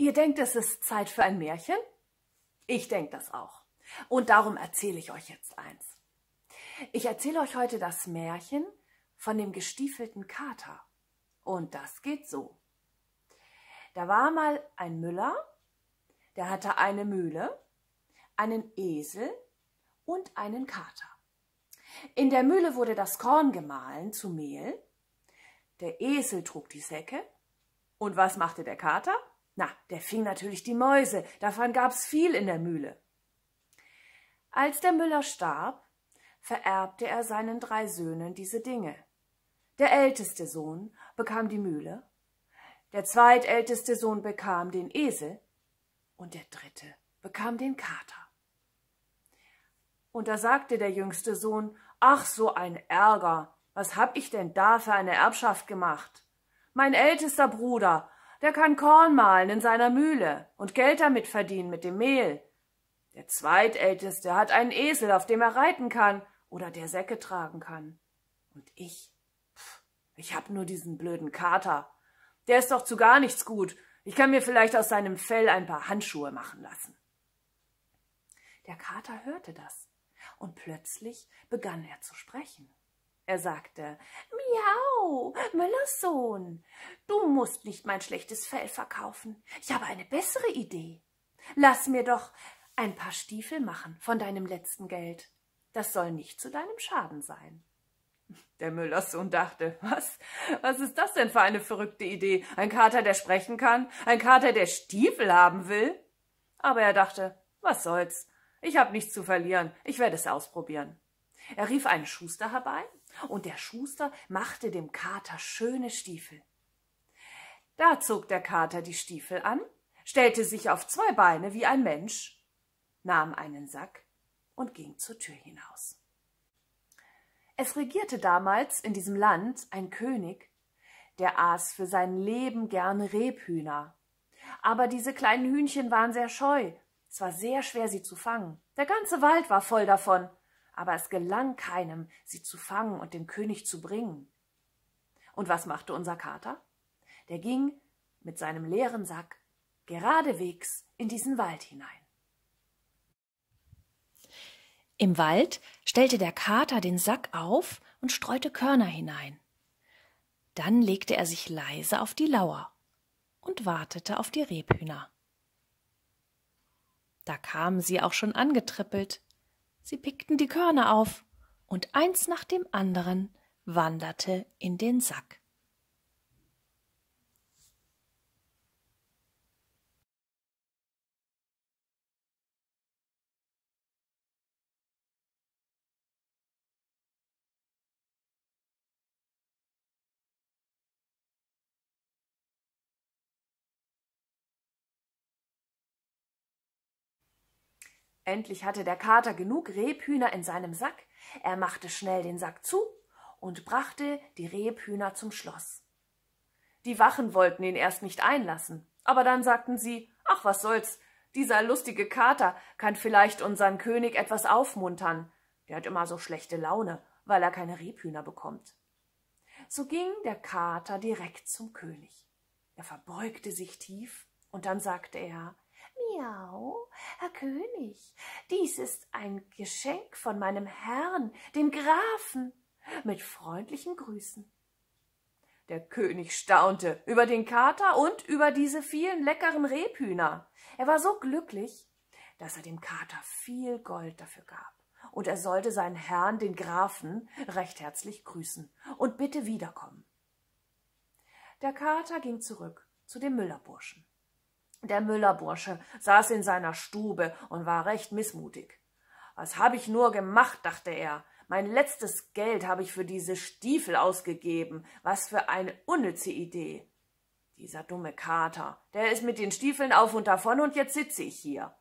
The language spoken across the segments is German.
Ihr denkt, es ist Zeit für ein Märchen? Ich denke das auch. Und darum erzähle ich euch jetzt eins. Ich erzähle euch heute das Märchen von dem gestiefelten Kater. Und das geht so. Da war mal ein Müller, der hatte eine Mühle, einen Esel und einen Kater. In der Mühle wurde das Korn gemahlen zu Mehl. Der Esel trug die Säcke. Und was machte der Kater? Na, der fing natürlich die Mäuse, davon gab's viel in der Mühle. Als der Müller starb, vererbte er seinen drei Söhnen diese Dinge. Der älteste Sohn bekam die Mühle, der zweitälteste Sohn bekam den Esel und der dritte bekam den Kater. Und da sagte der jüngste Sohn, ach so ein Ärger, was hab ich denn da für eine Erbschaft gemacht? Mein ältester Bruder der kann Korn mahlen in seiner Mühle und Geld damit verdienen mit dem Mehl. Der zweitälteste hat einen Esel, auf dem er reiten kann oder der Säcke tragen kann. Und ich, pff, ich hab nur diesen blöden Kater. Der ist doch zu gar nichts gut. Ich kann mir vielleicht aus seinem Fell ein paar Handschuhe machen lassen. Der Kater hörte das, und plötzlich begann er zu sprechen. Er sagte, Miau, Müllers Sohn, du musst nicht mein schlechtes Fell verkaufen. Ich habe eine bessere Idee. Lass mir doch ein paar Stiefel machen von deinem letzten Geld. Das soll nicht zu deinem Schaden sein. Der Müllers Sohn dachte, was? Was ist das denn für eine verrückte Idee? Ein Kater, der sprechen kann? Ein Kater, der Stiefel haben will? Aber er dachte, was soll's? Ich habe nichts zu verlieren. Ich werde es ausprobieren. Er rief einen Schuster herbei, und der Schuster machte dem Kater schöne Stiefel. Da zog der Kater die Stiefel an, stellte sich auf zwei Beine wie ein Mensch, nahm einen Sack und ging zur Tür hinaus. Es regierte damals in diesem Land ein König, der aß für sein Leben gerne Rebhühner. Aber diese kleinen Hühnchen waren sehr scheu, es war sehr schwer, sie zu fangen. Der ganze Wald war voll davon, aber es gelang keinem, sie zu fangen und dem König zu bringen. Und was machte unser Kater? Der ging mit seinem leeren Sack geradewegs in diesen Wald hinein. Im Wald stellte der Kater den Sack auf und streute Körner hinein. Dann legte er sich leise auf die Lauer und wartete auf die Rebhühner. Da kamen sie auch schon angetrippelt sie pickten die Körner auf, und eins nach dem anderen wanderte in den Sack. Endlich hatte der Kater genug Rebhühner in seinem Sack, er machte schnell den Sack zu und brachte die Rebhühner zum Schloss. Die Wachen wollten ihn erst nicht einlassen, aber dann sagten sie, ach was soll's, dieser lustige Kater kann vielleicht unseren König etwas aufmuntern, der hat immer so schlechte Laune, weil er keine Rebhühner bekommt. So ging der Kater direkt zum König. Er verbeugte sich tief, und dann sagte er Miau, Herr König, dies ist ein Geschenk von meinem Herrn, dem Grafen, mit freundlichen Grüßen. Der König staunte über den Kater und über diese vielen leckeren Rebhühner. Er war so glücklich, dass er dem Kater viel Gold dafür gab. Und er sollte seinen Herrn, den Grafen, recht herzlich grüßen und bitte wiederkommen. Der Kater ging zurück zu dem Müllerburschen. Der Müllerbursche saß in seiner Stube und war recht mißmutig. Was habe ich nur gemacht, dachte er. Mein letztes Geld habe ich für diese Stiefel ausgegeben. Was für eine unnütze Idee. Dieser dumme Kater, der ist mit den Stiefeln auf und davon und jetzt sitze ich hier.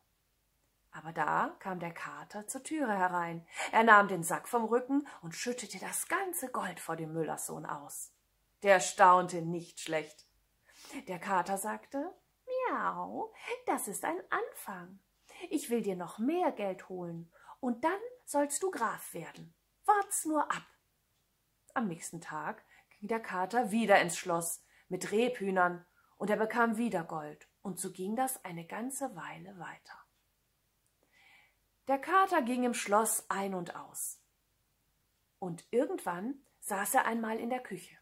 Aber da kam der Kater zur Türe herein. Er nahm den Sack vom Rücken und schüttete das ganze Gold vor dem Müllerssohn aus. Der staunte nicht schlecht. Der Kater sagte, Genau, das ist ein Anfang. Ich will dir noch mehr Geld holen und dann sollst du Graf werden. Wart's nur ab. Am nächsten Tag ging der Kater wieder ins Schloss mit Rebhühnern und er bekam wieder Gold und so ging das eine ganze Weile weiter. Der Kater ging im Schloss ein und aus. Und irgendwann saß er einmal in der Küche.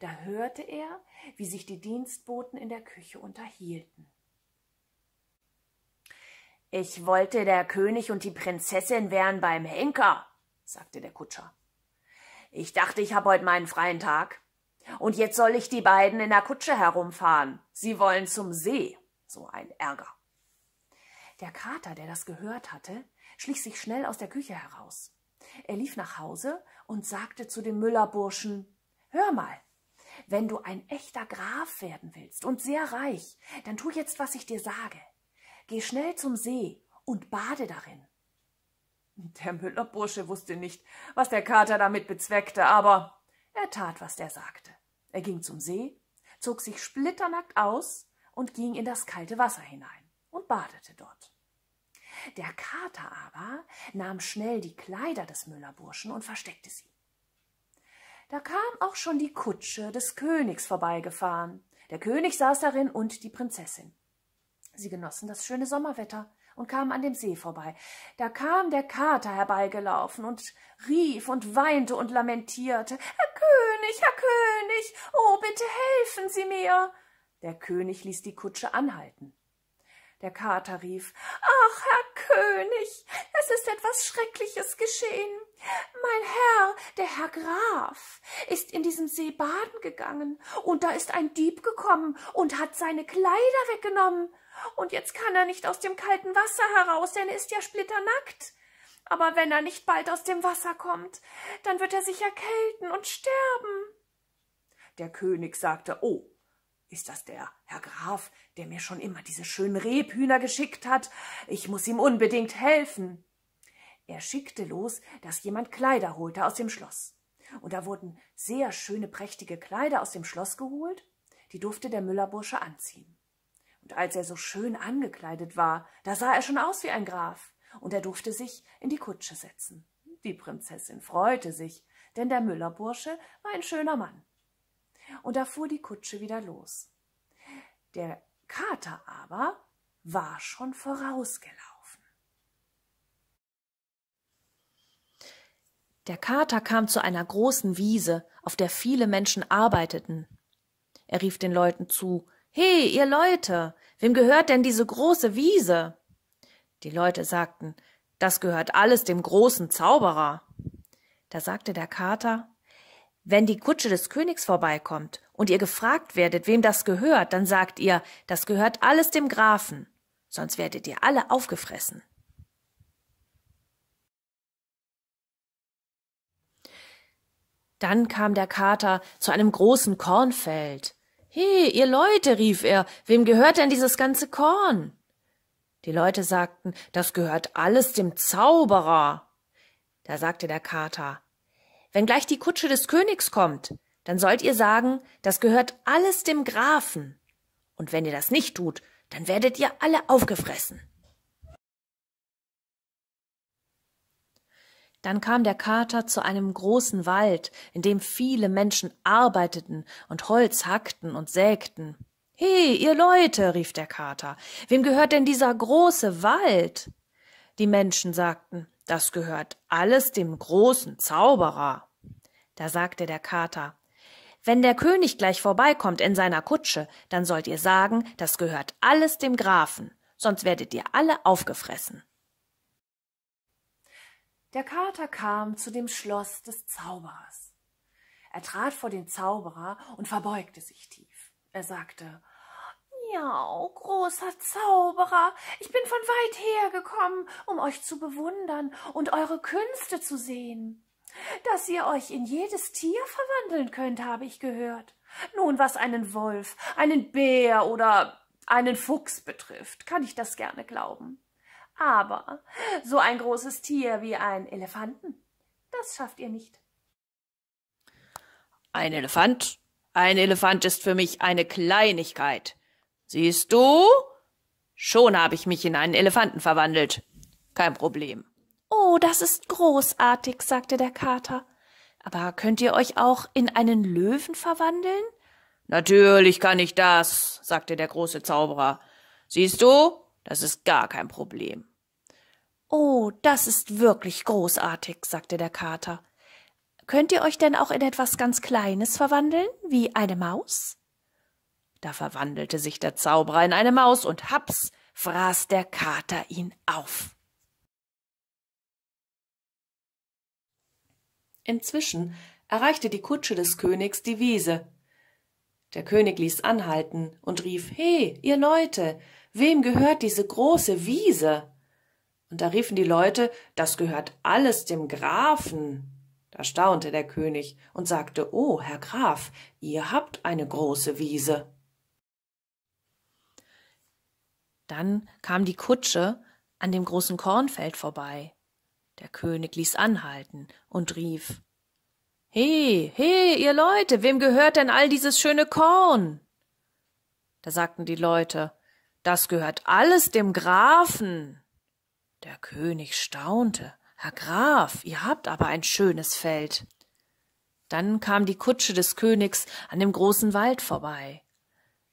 Da hörte er, wie sich die Dienstboten in der Küche unterhielten. Ich wollte, der König und die Prinzessin wären beim Henker, sagte der Kutscher. Ich dachte, ich habe heute meinen freien Tag. Und jetzt soll ich die beiden in der Kutsche herumfahren. Sie wollen zum See. So ein Ärger. Der Kater, der das gehört hatte, schlich sich schnell aus der Küche heraus. Er lief nach Hause und sagte zu dem Müllerburschen Hör mal, wenn du ein echter Graf werden willst und sehr reich, dann tu jetzt, was ich dir sage. Geh schnell zum See und bade darin. Der Müllerbursche wusste nicht, was der Kater damit bezweckte, aber er tat, was der sagte. Er ging zum See, zog sich splitternackt aus und ging in das kalte Wasser hinein und badete dort. Der Kater aber nahm schnell die Kleider des Müllerburschen und versteckte sie. Da kam auch schon die Kutsche des Königs vorbeigefahren. Der König saß darin und die Prinzessin. Sie genossen das schöne Sommerwetter und kamen an dem See vorbei. Da kam der Kater herbeigelaufen und rief und weinte und lamentierte Herr König, Herr König, oh bitte helfen Sie mir. Der König ließ die Kutsche anhalten. Der Kater rief Ach, Herr König, es ist etwas Schreckliches geschehen. Mein Herr, der Herr Graf, ist in diesem See baden gegangen, und da ist ein Dieb gekommen und hat seine Kleider weggenommen, und jetzt kann er nicht aus dem kalten Wasser heraus, denn er ist ja splitternackt. Aber wenn er nicht bald aus dem Wasser kommt, dann wird er sich erkälten und sterben. Der König sagte, oh, ist das der Herr Graf, der mir schon immer diese schönen Rebhühner geschickt hat? Ich muß ihm unbedingt helfen. Er schickte los, dass jemand Kleider holte aus dem Schloss. Und da wurden sehr schöne, prächtige Kleider aus dem Schloss geholt, die durfte der Müllerbursche anziehen. Und als er so schön angekleidet war, da sah er schon aus wie ein Graf, und er durfte sich in die Kutsche setzen. Die Prinzessin freute sich, denn der Müllerbursche war ein schöner Mann. Und da fuhr die Kutsche wieder los. Der Kater aber war schon vorausgelaufen. Der Kater kam zu einer großen Wiese, auf der viele Menschen arbeiteten. Er rief den Leuten zu He, ihr Leute, wem gehört denn diese große Wiese? Die Leute sagten Das gehört alles dem großen Zauberer. Da sagte der Kater Wenn die Kutsche des Königs vorbeikommt und ihr gefragt werdet, wem das gehört, dann sagt ihr, das gehört alles dem Grafen, sonst werdet ihr alle aufgefressen. Dann kam der Kater zu einem großen Kornfeld. He, ihr Leute, rief er, wem gehört denn dieses ganze Korn? Die Leute sagten, das gehört alles dem Zauberer. Da sagte der Kater, wenn gleich die Kutsche des Königs kommt, dann sollt ihr sagen, das gehört alles dem Grafen. Und wenn ihr das nicht tut, dann werdet ihr alle aufgefressen. Dann kam der Kater zu einem großen Wald, in dem viele Menschen arbeiteten und Holz hackten und sägten. He, ihr Leute, rief der Kater, wem gehört denn dieser große Wald? Die Menschen sagten, das gehört alles dem großen Zauberer. Da sagte der Kater, wenn der König gleich vorbeikommt in seiner Kutsche, dann sollt ihr sagen, das gehört alles dem Grafen, sonst werdet ihr alle aufgefressen. Der Kater kam zu dem Schloss des Zauberers. Er trat vor den Zauberer und verbeugte sich tief. Er sagte, Miau, großer Zauberer, ich bin von weit her gekommen, um euch zu bewundern und eure Künste zu sehen. Dass ihr euch in jedes Tier verwandeln könnt, habe ich gehört. Nun, was einen Wolf, einen Bär oder einen Fuchs betrifft, kann ich das gerne glauben. Aber so ein großes Tier wie ein Elefanten, das schafft ihr nicht. Ein Elefant? Ein Elefant ist für mich eine Kleinigkeit. Siehst du? Schon habe ich mich in einen Elefanten verwandelt. Kein Problem. Oh, das ist großartig, sagte der Kater. Aber könnt ihr euch auch in einen Löwen verwandeln? Natürlich kann ich das, sagte der große Zauberer. Siehst du, das ist gar kein Problem. Oh, das ist wirklich großartig, sagte der Kater. Könnt ihr euch denn auch in etwas ganz Kleines verwandeln, wie eine Maus? Da verwandelte sich der Zauberer in eine Maus und haps fraß der Kater ihn auf. Inzwischen erreichte die Kutsche des Königs die Wiese. Der König ließ anhalten und rief He, ihr Leute, wem gehört diese große Wiese? Und da riefen die Leute, das gehört alles dem Grafen. Da staunte der König und sagte, oh, Herr Graf, ihr habt eine große Wiese. Dann kam die Kutsche an dem großen Kornfeld vorbei. Der König ließ anhalten und rief He, he, ihr Leute, wem gehört denn all dieses schöne Korn? Da sagten die Leute das gehört alles dem Grafen. Der König staunte. Herr Graf, ihr habt aber ein schönes Feld. Dann kam die Kutsche des Königs an dem großen Wald vorbei.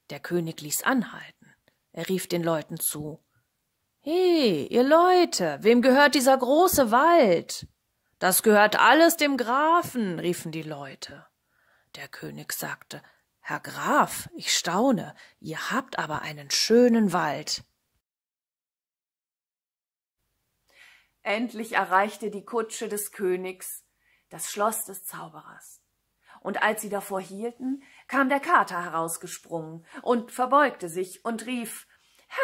Der König ließ anhalten. Er rief den Leuten zu. He, ihr Leute, wem gehört dieser große Wald? Das gehört alles dem Grafen, riefen die Leute. Der König sagte, Herr Graf, ich staune, ihr habt aber einen schönen Wald. Endlich erreichte die Kutsche des Königs das Schloss des Zauberers. Und als sie davor hielten, kam der Kater herausgesprungen und verbeugte sich und rief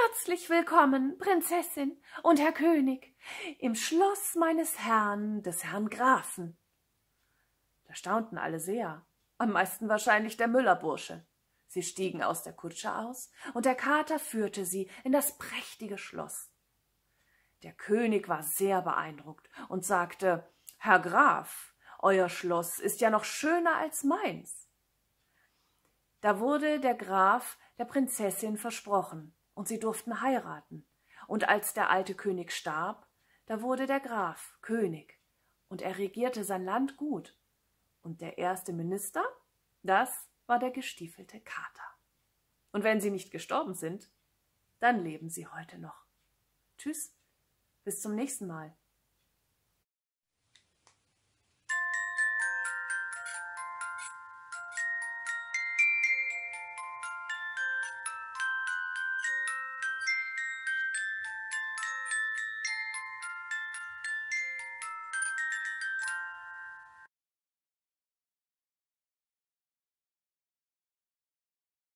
Herzlich willkommen, Prinzessin und Herr König, im Schloss meines Herrn, des Herrn Grafen. Da staunten alle sehr am meisten wahrscheinlich der Müllerbursche. Sie stiegen aus der Kutsche aus, und der Kater führte sie in das prächtige Schloss. Der König war sehr beeindruckt und sagte Herr Graf, euer Schloss ist ja noch schöner als meins. Da wurde der Graf der Prinzessin versprochen, und sie durften heiraten, und als der alte König starb, da wurde der Graf König, und er regierte sein Land gut und der erste Minister, das war der gestiefelte Kater. Und wenn sie nicht gestorben sind, dann leben sie heute noch. Tschüss, bis zum nächsten Mal.